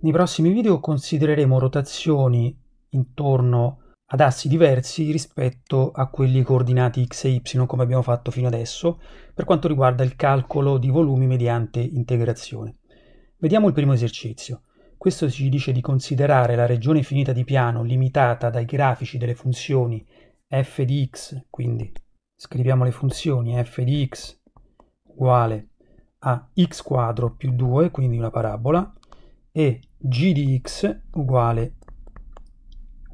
Nei prossimi video considereremo rotazioni intorno ad assi diversi rispetto a quelli coordinati x e y come abbiamo fatto fino adesso per quanto riguarda il calcolo di volumi mediante integrazione. Vediamo il primo esercizio. Questo ci dice di considerare la regione finita di piano limitata dai grafici delle funzioni f di x, quindi scriviamo le funzioni f di x uguale a x quadro più 2, quindi una parabola, e g di x uguale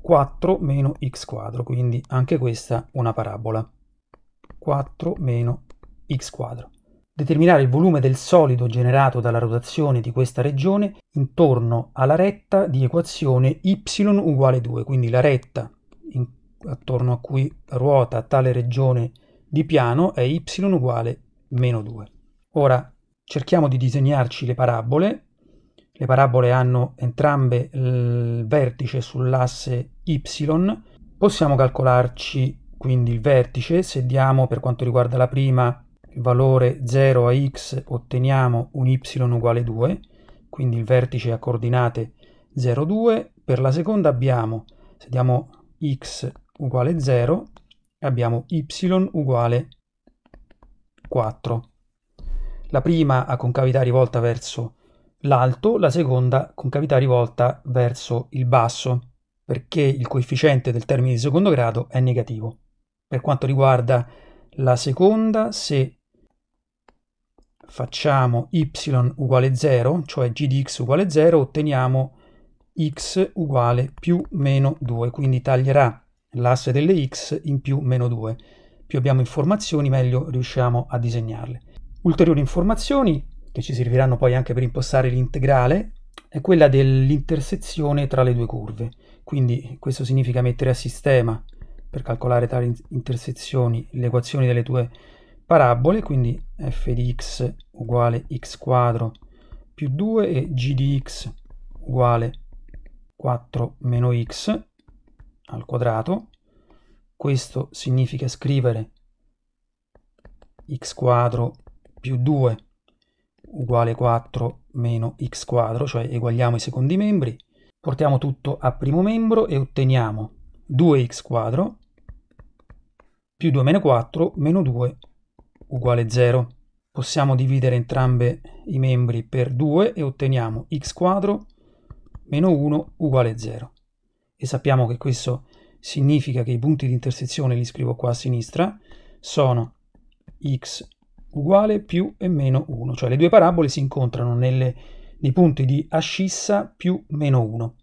4 meno x quadro, quindi anche questa una parabola. 4 meno x quadro. Determinare il volume del solido generato dalla rotazione di questa regione intorno alla retta di equazione y uguale 2, quindi la retta in, attorno a cui ruota tale regione di piano è y uguale meno 2. Ora cerchiamo di disegnarci le parabole le parabole hanno entrambe il vertice sull'asse y, possiamo calcolarci quindi il vertice, se diamo per quanto riguarda la prima il valore 0 a x otteniamo un y uguale 2, quindi il vertice a coordinate 0, 2, per la seconda abbiamo, se diamo x uguale 0, abbiamo y uguale 4. La prima ha concavità rivolta verso l'alto, la seconda con cavità rivolta verso il basso, perché il coefficiente del termine di secondo grado è negativo. Per quanto riguarda la seconda, se facciamo y uguale 0, cioè g di x uguale 0, otteniamo x uguale più meno 2, quindi taglierà l'asse delle x in più meno 2. Più abbiamo informazioni, meglio riusciamo a disegnarle. Ulteriori informazioni, che ci serviranno poi anche per impostare l'integrale, è quella dell'intersezione tra le due curve. Quindi questo significa mettere a sistema, per calcolare tali intersezioni, le equazioni delle due parabole, quindi f di x uguale x quadro più 2 e g di x uguale 4 meno x al quadrato. Questo significa scrivere x quadro più 2 uguale 4 meno x quadro, cioè eguagliamo i secondi membri, portiamo tutto a primo membro e otteniamo 2x quadro più 2 meno 4 meno 2 uguale 0. Possiamo dividere entrambi i membri per 2 e otteniamo x quadro meno 1 uguale 0. E sappiamo che questo significa che i punti di intersezione, li scrivo qua a sinistra, sono x uguale più e meno 1, cioè le due parabole si incontrano nelle, nei punti di ascissa più meno 1.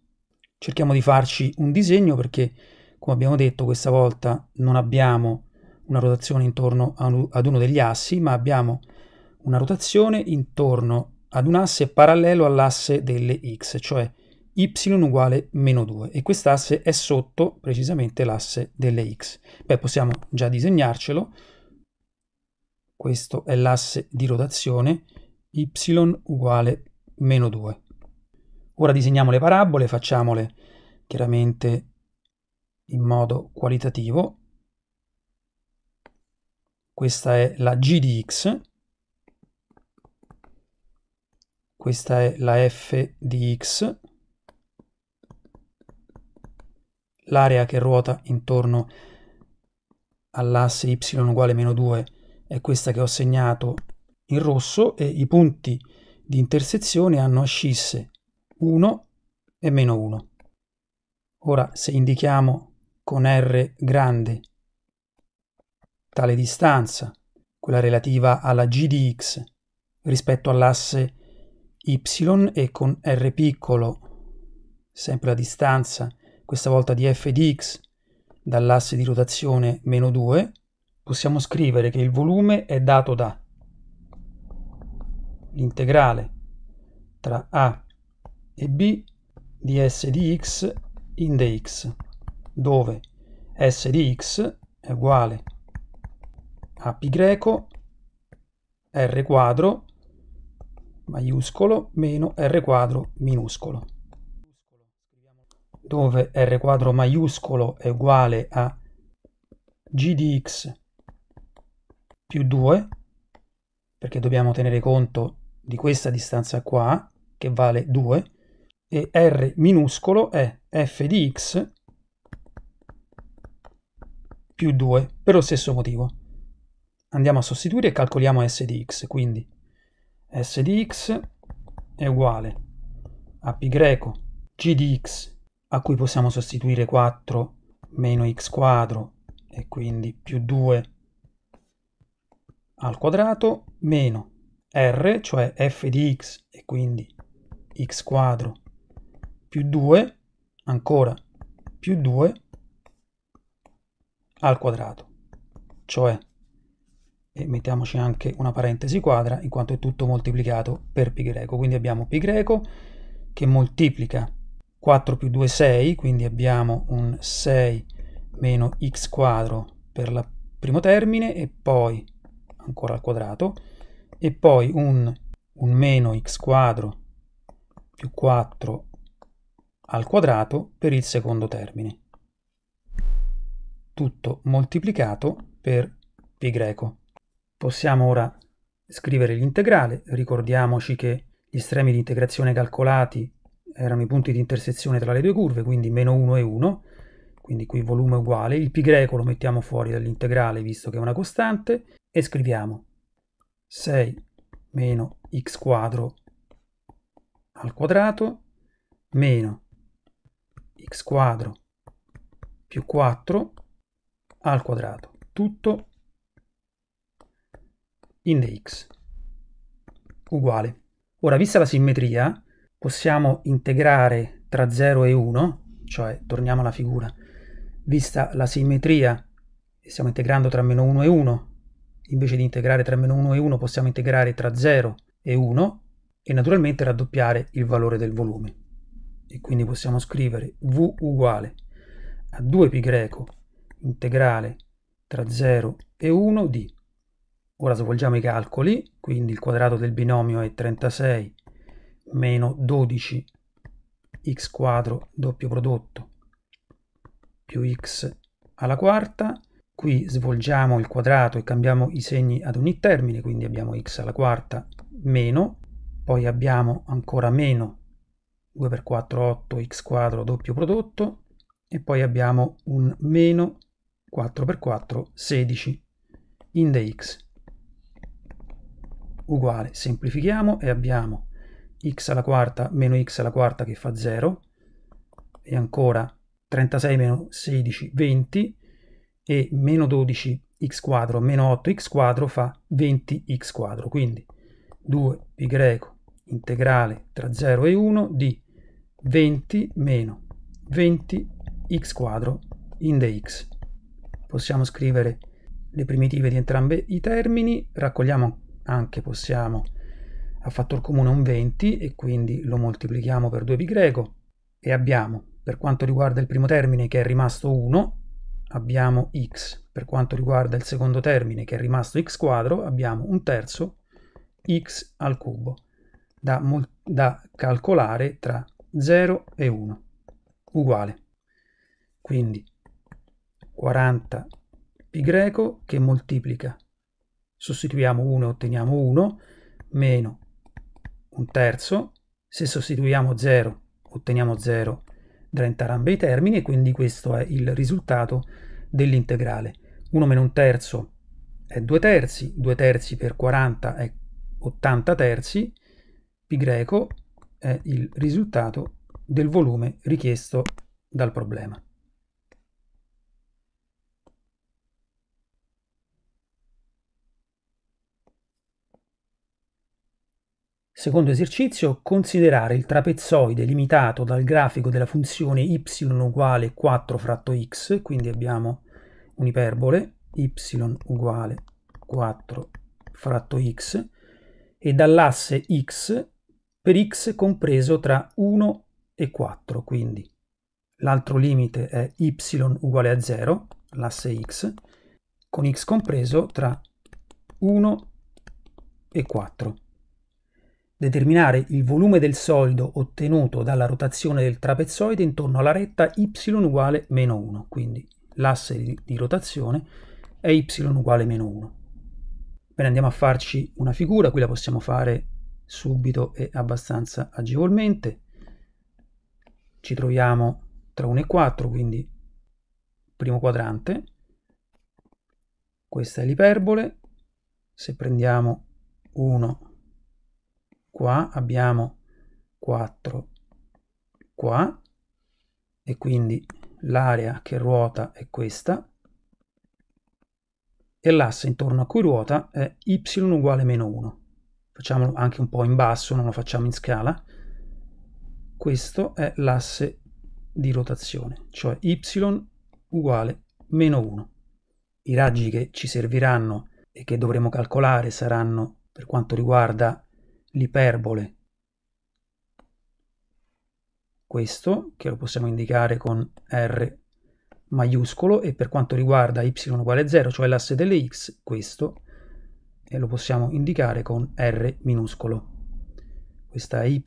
Cerchiamo di farci un disegno perché, come abbiamo detto, questa volta non abbiamo una rotazione intorno ad uno degli assi, ma abbiamo una rotazione intorno ad un asse parallelo all'asse delle x, cioè y uguale meno 2, e quest'asse è sotto precisamente l'asse delle x. Beh, possiamo già disegnarcelo, questo è l'asse di rotazione, y uguale meno 2. Ora disegniamo le parabole, facciamole chiaramente in modo qualitativo. Questa è la g di x, questa è la f di x, l'area che ruota intorno all'asse y uguale meno 2 è questa che ho segnato in rosso e i punti di intersezione hanno ascisse 1 e meno 1. Ora se indichiamo con R grande tale distanza, quella relativa alla g di x rispetto all'asse y e con r piccolo, sempre la distanza, questa volta di f di x dall'asse di rotazione meno 2, possiamo scrivere che il volume è dato da l'integrale tra a e b di s di x in dx, dove s di x è uguale a pi greco r quadro maiuscolo meno r quadro minuscolo, dove r quadro maiuscolo è uguale a g di x più 2, perché dobbiamo tenere conto di questa distanza qua, che vale 2, e r minuscolo è f di x più 2, per lo stesso motivo. Andiamo a sostituire e calcoliamo s di x, quindi s di x è uguale a pi greco g di x, a cui possiamo sostituire 4 meno x quadro, e quindi più 2 al quadrato meno r, cioè f di x, e quindi x quadro più 2, ancora più 2 al quadrato, cioè, e mettiamoci anche una parentesi quadra, in quanto è tutto moltiplicato per pi greco. Quindi abbiamo pi greco che moltiplica 4 più 2 6, quindi abbiamo un 6 meno x quadro per il primo termine e poi ancora al quadrato, e poi un, un meno x quadro più 4 al quadrato per il secondo termine. Tutto moltiplicato per pi Possiamo ora scrivere l'integrale, ricordiamoci che gli estremi di integrazione calcolati erano i punti di intersezione tra le due curve, quindi meno 1 e 1, quindi qui volume uguale, il pi greco lo mettiamo fuori dall'integrale visto che è una costante, e scriviamo 6 meno x quadro al quadrato meno x quadro più 4 al quadrato, tutto in dx uguale. Ora, vista la simmetria, possiamo integrare tra 0 e 1, cioè torniamo alla figura, vista la simmetria, stiamo integrando tra meno 1 e 1, invece di integrare tra meno 1 e 1 possiamo integrare tra 0 e 1 e naturalmente raddoppiare il valore del volume. E quindi possiamo scrivere V uguale a 2π integrale tra 0 e 1 di. Ora svolgiamo i calcoli, quindi il quadrato del binomio è 36 meno 12 x quadro doppio prodotto più x alla quarta Qui svolgiamo il quadrato e cambiamo i segni ad ogni termine, quindi abbiamo x alla quarta meno, poi abbiamo ancora meno 2 per 4, 8, x quadro, doppio prodotto, e poi abbiamo un meno 4 per 4, 16 in the x uguale, semplifichiamo e abbiamo x alla quarta meno x alla quarta che fa 0 e ancora 36 meno 16, 20 e meno 12x quadro meno 8x quadro fa 20x quadro. Quindi 2π greco integrale tra 0 e 1 di 20 meno 20x quadro in dx. Possiamo scrivere le primitive di entrambi i termini, raccogliamo anche, possiamo, a fattore comune un 20 e quindi lo moltiplichiamo per 2π greco e abbiamo, per quanto riguarda il primo termine che è rimasto 1, abbiamo x, per quanto riguarda il secondo termine che è rimasto x quadro abbiamo un terzo x al cubo da, da calcolare tra 0 e 1 uguale quindi 40 π che moltiplica sostituiamo 1 e otteniamo 1 meno un terzo se sostituiamo 0 otteniamo 0 da entrambi i termini e quindi questo è il risultato dell'integrale. 1 meno 1 terzo è 2 terzi, 2 terzi per 40 è 80 terzi, pi greco è il risultato del volume richiesto dal problema. Secondo esercizio, considerare il trapezoide limitato dal grafico della funzione y uguale 4 fratto x, quindi abbiamo un'iperbole y uguale 4 fratto x, e dall'asse x per x compreso tra 1 e 4, quindi l'altro limite è y uguale a 0, l'asse x, con x compreso tra 1 e 4 determinare il volume del solido ottenuto dalla rotazione del trapezoide intorno alla retta y uguale meno 1, quindi l'asse di, rotazione è y uguale meno 1. Bene, andiamo a farci una figura, qui la possiamo fare subito e abbastanza agevolmente. Ci troviamo tra 1 e 4, quindi primo quadrante. Questa è l'iperbole. Se prendiamo 1 qua abbiamo 4 qua e quindi l'area che ruota è questa e l'asse intorno a cui ruota è y uguale meno 1. Facciamolo anche un po' in basso, non lo facciamo in scala. Questo è l'asse di rotazione, cioè y uguale meno 1. I raggi che ci serviranno e che dovremo calcolare saranno, per quanto riguarda l'iperbole. Questo, che lo possiamo indicare con R maiuscolo, e per quanto riguarda y uguale 0, cioè l'asse delle x, questo, e lo possiamo indicare con R minuscolo. Questa è y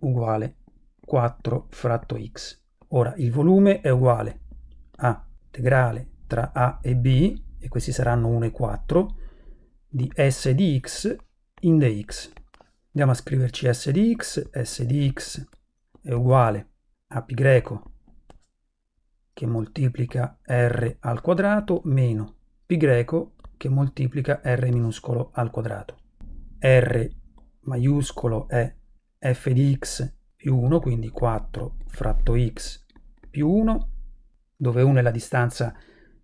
uguale 4 fratto x. Ora, il volume è uguale a integrale tra a e b, e questi saranno 1 e 4, di s di x in dx. Andiamo a scriverci s di x, s di x è uguale a pi greco che moltiplica r al quadrato meno pi greco che moltiplica r minuscolo al quadrato. r maiuscolo è f di x più 1, quindi 4 fratto x più 1, dove 1 è la distanza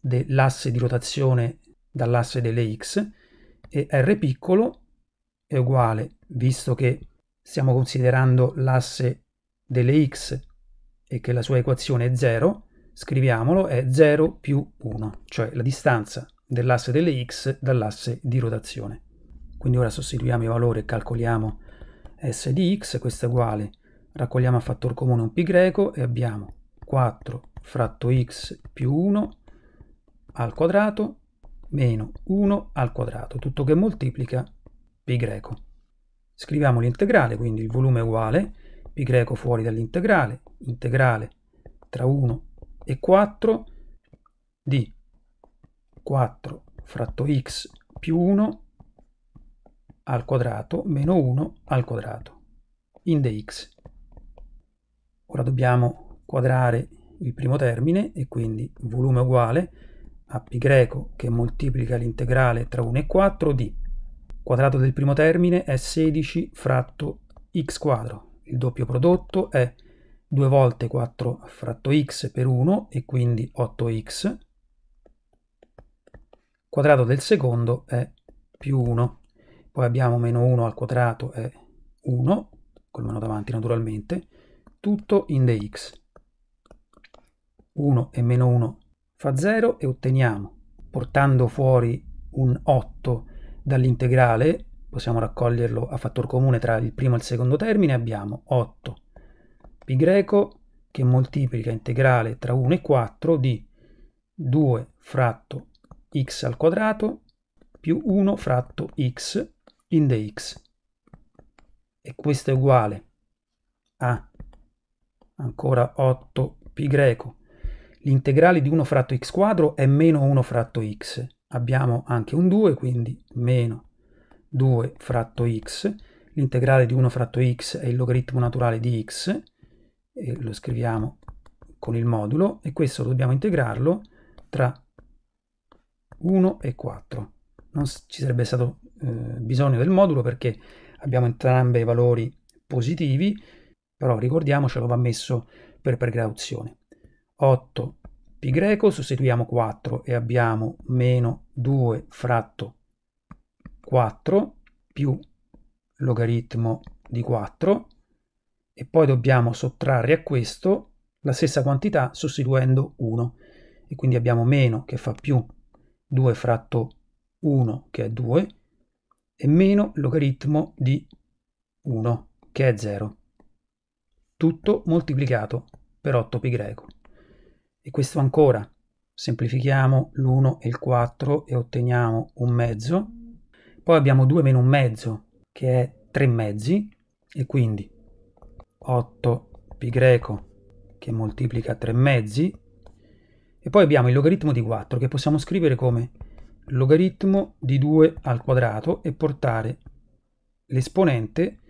dell'asse di rotazione dall'asse delle x, e r piccolo è è uguale, visto che stiamo considerando l'asse delle x e che la sua equazione è 0, scriviamolo, è 0 più 1, cioè la distanza dell'asse delle x dall'asse di rotazione. Quindi ora sostituiamo i valori e calcoliamo s di x, questo è uguale, raccogliamo a fattore comune un pi greco e abbiamo 4 fratto x più 1 al quadrato meno 1 al quadrato, tutto che moltiplica pi greco. Scriviamo l'integrale, quindi il volume è uguale, pi greco fuori dall'integrale, integrale tra 1 e 4 di 4 fratto x più 1 al quadrato meno 1 al quadrato in dx. Ora dobbiamo quadrare il primo termine e quindi volume uguale a π greco che moltiplica l'integrale tra 1 e 4 di quadrato del primo termine è 16 fratto x quadro. Il doppio prodotto è 2 volte 4 fratto x per 1 e quindi 8x. Quadrato del secondo è più 1. Poi abbiamo meno 1 al quadrato è 1, col meno davanti naturalmente, tutto in dx. 1 e meno 1 fa 0 e otteniamo, portando fuori un 8 Dall'integrale possiamo raccoglierlo a fattore comune tra il primo e il secondo termine, abbiamo 8 pi greco che moltiplica integrale tra 1 e 4 di 2 fratto x al quadrato più 1 fratto x in dx. E questo è uguale a ancora 8 pi greco. L'integrale di 1 fratto x quadro è meno 1 fratto x abbiamo anche un 2, quindi meno 2 fratto x, l'integrale di 1 fratto x è il logaritmo naturale di x, e lo scriviamo con il modulo, e questo dobbiamo integrarlo tra 1 e 4. Non ci sarebbe stato eh, bisogno del modulo perché abbiamo entrambi i valori positivi, però ricordiamocelo va messo per precauzione. 8 Pi greco sostituiamo 4 e abbiamo meno 2 fratto 4 più logaritmo di 4 e poi dobbiamo sottrarre a questo la stessa quantità sostituendo 1 e quindi abbiamo meno che fa più 2 fratto 1 che è 2 e meno logaritmo di 1 che è 0 tutto moltiplicato per 8 pi greco e questo ancora. Semplifichiamo l'1 e il 4 e otteniamo un mezzo. Poi abbiamo 2 meno un mezzo, che è 3 mezzi, e quindi 8 pi greco che moltiplica 3 mezzi, e poi abbiamo il logaritmo di 4, che possiamo scrivere come logaritmo di 2 al quadrato e portare l'esponente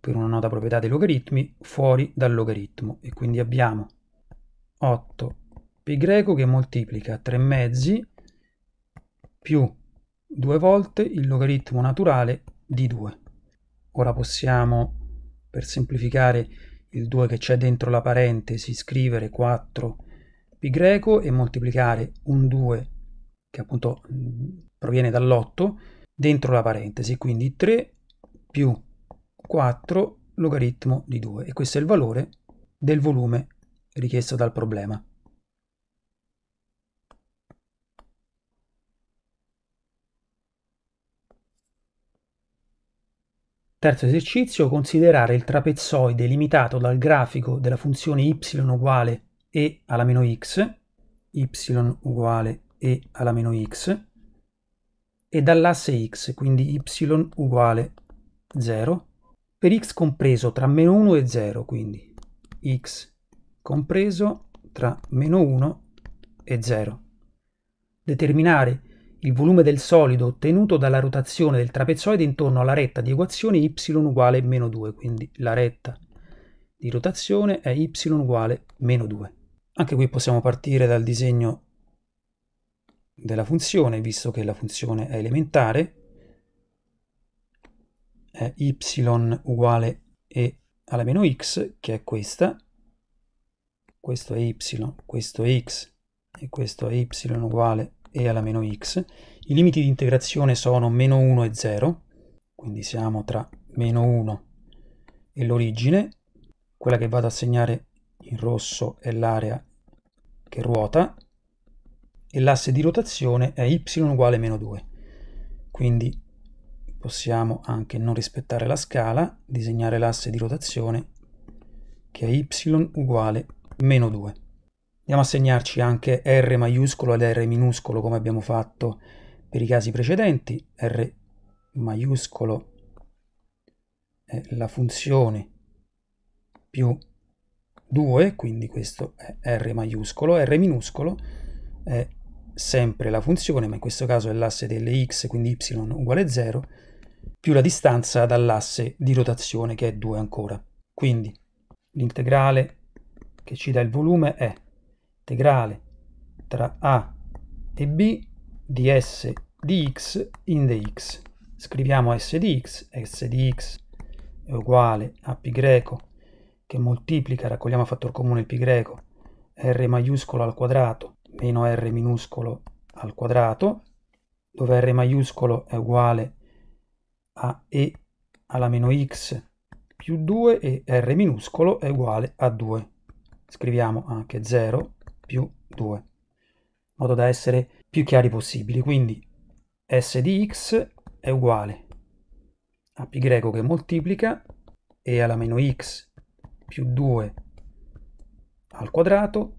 per una nota proprietà dei logaritmi fuori dal logaritmo e quindi abbiamo 8 pi greco che moltiplica 3 mezzi più 2 volte il logaritmo naturale di 2. Ora possiamo, per semplificare il 2 che c'è dentro la parentesi, scrivere 4 pi greco e moltiplicare un 2 che appunto proviene dall'8 dentro la parentesi, quindi 3 più 4 logaritmo di 2 e questo è il valore del volume richiesto dal problema. Terzo esercizio, considerare il trapezoide limitato dal grafico della funzione y uguale e alla meno x, y uguale e alla meno x, e dall'asse x, quindi y uguale 0, per x compreso tra meno 1 e 0, quindi x compreso tra meno 1 e 0. Determinare il volume del solido ottenuto dalla rotazione del trapezoide intorno alla retta di equazione y uguale meno 2, quindi la retta di rotazione è y uguale meno 2. Anche qui possiamo partire dal disegno della funzione, visto che la funzione è elementare, è y uguale e alla meno x, che è questa, questo è y, questo è x e questo è y uguale e alla meno x, i limiti di integrazione sono meno 1 e 0, quindi siamo tra meno 1 e l'origine, quella che vado a segnare in rosso è l'area che ruota e l'asse di rotazione è y uguale meno 2. Quindi possiamo anche non rispettare la scala, disegnare l'asse di rotazione che è y uguale meno 2. Andiamo a segnarci anche R maiuscolo ed R minuscolo come abbiamo fatto per i casi precedenti. R maiuscolo è la funzione più 2, quindi questo è R maiuscolo. R minuscolo è sempre la funzione, ma in questo caso è l'asse delle x, quindi y uguale 0, più la distanza dall'asse di rotazione che è 2 ancora. Quindi l'integrale che ci dà il volume è integrale tra a e b di s di x in dx. Scriviamo s di x, s di x è uguale a pi greco che moltiplica, raccogliamo a fattor comune pi greco, r maiuscolo al quadrato meno r minuscolo al quadrato, dove r maiuscolo è uguale a e alla meno x più 2 e r minuscolo è uguale a 2. Scriviamo anche 0 più 2, in modo da essere più chiari possibili. Quindi S di x è uguale a π che moltiplica e alla meno x più 2 al quadrato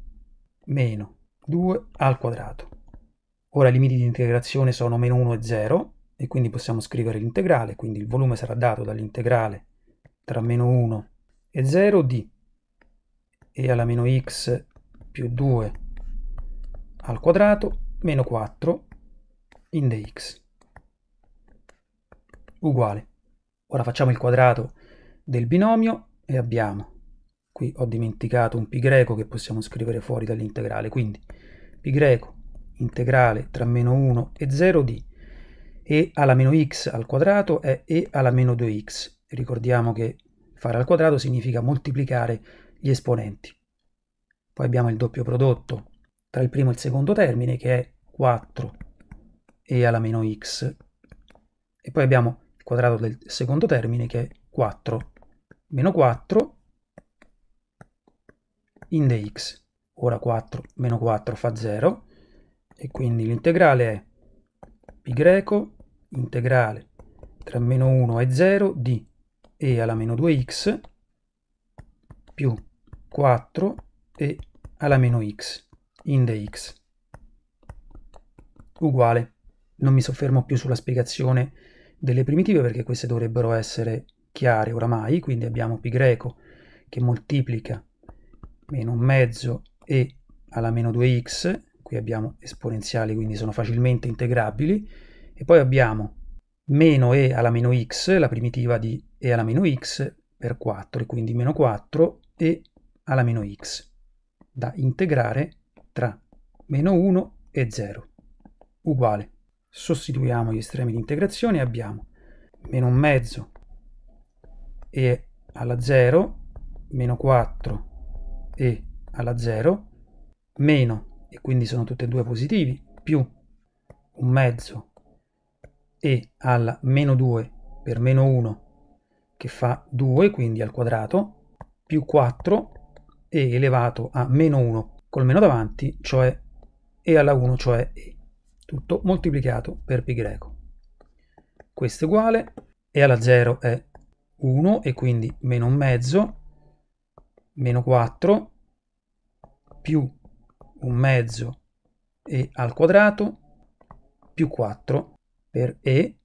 meno 2 al quadrato. Ora i limiti di integrazione sono meno 1 e 0 e quindi possiamo scrivere l'integrale, quindi il volume sarà dato dall'integrale tra meno 1 e 0 di e alla meno x più 2 al quadrato meno 4 in dx uguale. Ora facciamo il quadrato del binomio e abbiamo, qui ho dimenticato un pi greco che possiamo scrivere fuori dall'integrale, quindi pi greco integrale tra meno 1 e 0 di e alla meno x al quadrato è e alla meno 2x. Ricordiamo che fare al quadrato significa moltiplicare gli esponenti. Poi abbiamo il doppio prodotto tra il primo e il secondo termine che è 4 e alla meno x e poi abbiamo il quadrato del secondo termine che è 4 meno 4 in x. Ora 4 meno 4 fa 0 e quindi l'integrale è pi greco integrale tra meno 1 e 0 di e alla meno 2x più 4 e alla meno x, in the x. Uguale. Non mi soffermo più sulla spiegazione delle primitive perché queste dovrebbero essere chiare oramai, quindi abbiamo π greco che moltiplica meno un mezzo e alla meno 2x, qui abbiamo esponenziali quindi sono facilmente integrabili, e poi abbiamo meno e alla meno x, la primitiva di e alla meno x per 4, quindi meno 4 e alla meno x da integrare tra meno 1 e 0, uguale. Sostituiamo gli estremi di integrazione e abbiamo meno un mezzo e alla 0, meno 4 e alla 0, meno, e quindi sono tutte e due positivi, più un mezzo e alla meno 2 per meno 1 che fa 2, quindi al quadrato, più 4 e elevato a meno 1 col meno davanti, cioè e alla 1, cioè e. Tutto moltiplicato per pi greco. Questo è uguale, e alla 0 è 1 e quindi meno un mezzo, meno 4, più un mezzo e al quadrato, più 4 per e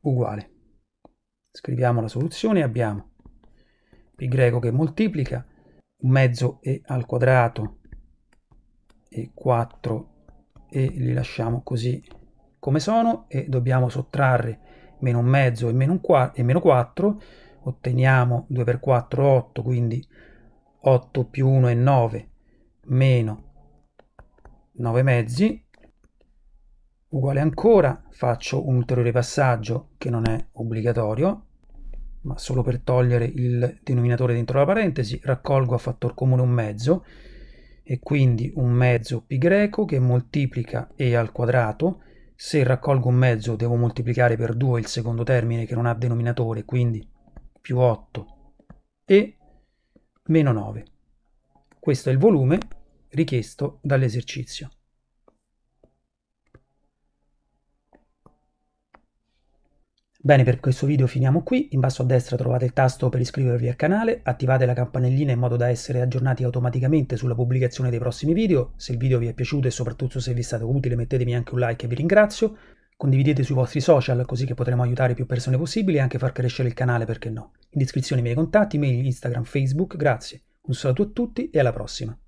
uguale. Scriviamo la soluzione e abbiamo pi greco che moltiplica, un mezzo e al quadrato e 4 e li lasciamo così come sono e dobbiamo sottrarre meno un mezzo e meno, un qua e meno 4, otteniamo 2 per 4 8, quindi 8 più 1 è 9 meno 9 mezzi, uguale ancora, faccio un ulteriore passaggio che non è obbligatorio, ma solo per togliere il denominatore dentro la parentesi, raccolgo a fattor comune un mezzo, e quindi un mezzo pi greco che moltiplica e al quadrato. Se raccolgo un mezzo devo moltiplicare per 2 il secondo termine che non ha denominatore, quindi più 8 e meno 9. Questo è il volume richiesto dall'esercizio. Bene, per questo video finiamo qui, in basso a destra trovate il tasto per iscrivervi al canale, attivate la campanellina in modo da essere aggiornati automaticamente sulla pubblicazione dei prossimi video, se il video vi è piaciuto e soprattutto se vi è stato utile mettetemi anche un like e vi ringrazio, condividete sui vostri social così che potremo aiutare più persone possibili e anche far crescere il canale perché no. In descrizione i miei contatti, mail, Instagram, Facebook, grazie, un saluto a tutti e alla prossima.